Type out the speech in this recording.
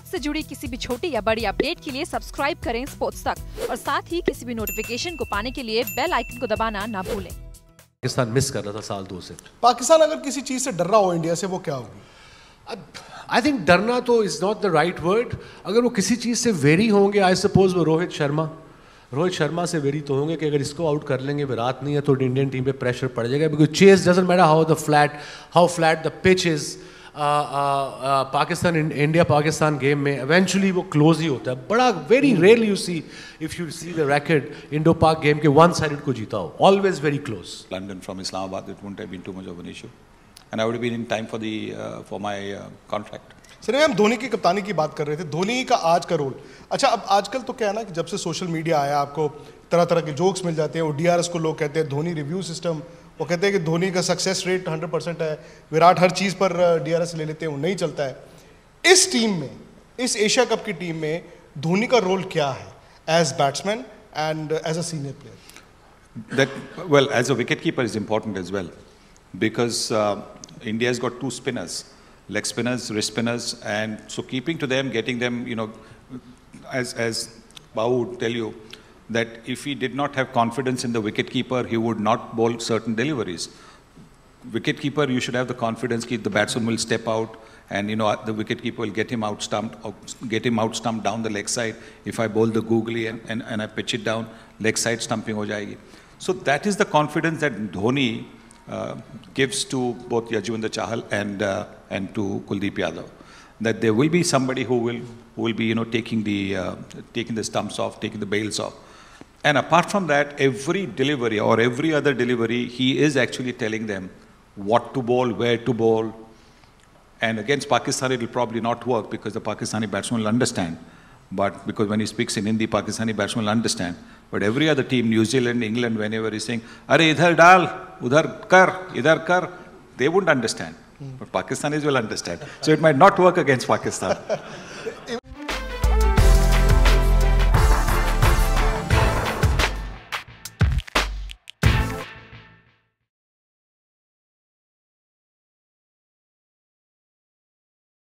Sports से जुड़ी किसी भी छोटी या बड़ी अपडेट के लिए सब्सक्राइब करें स्पोर्ट्स तक और साथ ही किसी भी नोटिफिकेशन को पाने के लिए बेल आइकन को दबाना ना भूलें पाकिस्तान मिस कर रहा था साल दो से पाकिस्तान अगर किसी चीज से डर रहा हो इंडिया से वो क्या होगी आई थिंक डरना तो is not the right word अगर वो किसी चीज से वेरी होंगे आई सपोज वो रोहित शर्मा रोहित शर्मा से वेरी तो होंगे कि अगर इसको आउट कर लेंगे विराट नहीं है तो इंडियन टीम पे प्रेशर पड़ जाएगा because chase doesn't matter how the flat how flat the pitch is Pakistan India Pakistan game में एवेंचुअली वो क्लोज ही होता है बड़ा very rarely you see if you see the racket Indo Pak game के वन साइडेड को जीता हो always very close London from Islamabad it won't have been too much of an issue and I would been in time for the for my contract sir हम धोनी की कप्तानी की बात कर रहे थे धोनी का आज का रोल अच्छा अब आजकल तो क्या है ना कि जब से सोशल मीडिया आया आपको तरह तरह के जोक्स मिल जाते हैं ओ को लोग कहते हैं धोनी रिव्यू सिस्टम वो कहते हैं कि धोनी का सक्सेस रेट 100 परसेंट है विराट हर चीज़ पर डीआरएस ले लेते हैं वो नहीं चलता है इस टीम में इस एशिया कप की टीम में धोनी का रोल क्या है as batsman and as a senior player that well as a wicket keeper is important as well because India is got two spinners leg spinners, wrist spinners, and so keeping to them, getting them, you know, as as Bau would tell you, that if he did not have confidence in the wicketkeeper, he would not bowl certain deliveries. Wicketkeeper, you should have the confidence that the batsman will step out, and you know the wicketkeeper will get him out stumped, get him out stumped down the leg side. If I bowl the googly and, and, and I pitch it down, leg side stumping ho jayegi. So that is the confidence that Dhoni uh, gives to both Yajuvendra Chahal and uh, and to Kuldeep Yadav that there will be somebody who will who will be you know taking the uh, taking the stumps off, taking the bails off. And apart from that, every delivery or every other delivery, he is actually telling them what to bowl, where to bowl. And against Pakistan, it will probably not work because the Pakistani batsman will understand. But because when he speaks in Hindi, Pakistani batsman will understand. But every other team, New Zealand, England, whenever he's saying, Are idhar dal, udhar kar, idhar kar, they wouldn't understand. Hmm. But Pakistanis will understand. So it might not work against Pakistan.